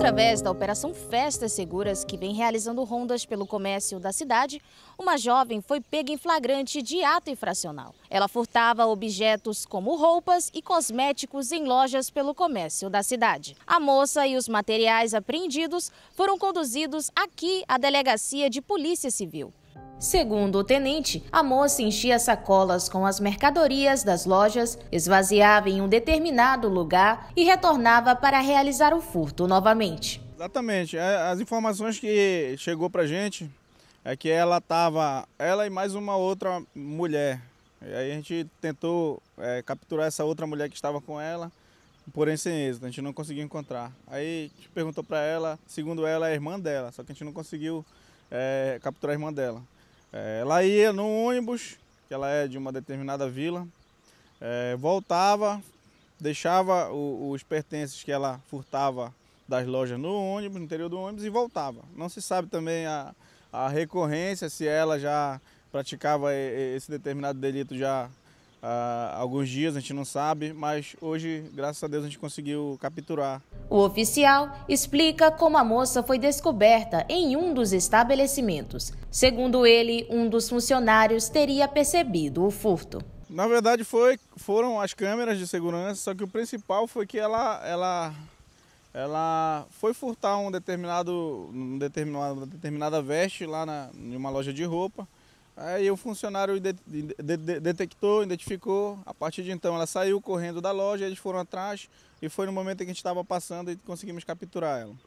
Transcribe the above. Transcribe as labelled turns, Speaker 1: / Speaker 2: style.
Speaker 1: Através da Operação Festas Seguras, que vem realizando rondas pelo comércio da cidade, uma jovem foi pega em flagrante de ato infracional. Ela furtava objetos como roupas e cosméticos em lojas pelo comércio da cidade. A moça e os materiais apreendidos foram conduzidos aqui à Delegacia de Polícia Civil. Segundo o tenente, a moça enchia sacolas com as mercadorias das lojas, esvaziava em um determinado lugar e retornava para realizar o furto novamente.
Speaker 2: Exatamente. É, as informações que chegou para a gente é que ela estava, ela e mais uma outra mulher. E aí a gente tentou é, capturar essa outra mulher que estava com ela, porém sem êxito. A gente não conseguiu encontrar. Aí a gente perguntou para ela, segundo ela, é a irmã dela, só que a gente não conseguiu é, capturar a irmã dela. É, ela ia no ônibus, que ela é de uma determinada vila, é, voltava, deixava o, os pertences que ela furtava das lojas no ônibus, no interior do ônibus, e voltava. Não se sabe também a, a recorrência, se ela já praticava esse determinado delito já há alguns dias, a gente não sabe, mas hoje, graças a Deus, a gente conseguiu capturar. O
Speaker 1: oficial explica como a moça foi descoberta em um dos estabelecimentos. Segundo ele, um dos funcionários teria percebido o furto.
Speaker 2: Na verdade, foi, foram as câmeras de segurança, só que o principal foi que ela, ela, ela foi furtar um determinado, um determinado, uma determinada veste lá na, em uma loja de roupa. Aí o funcionário detectou, identificou. A partir de então ela saiu correndo da loja, eles foram atrás e foi no momento em que a gente estava passando e conseguimos capturar ela.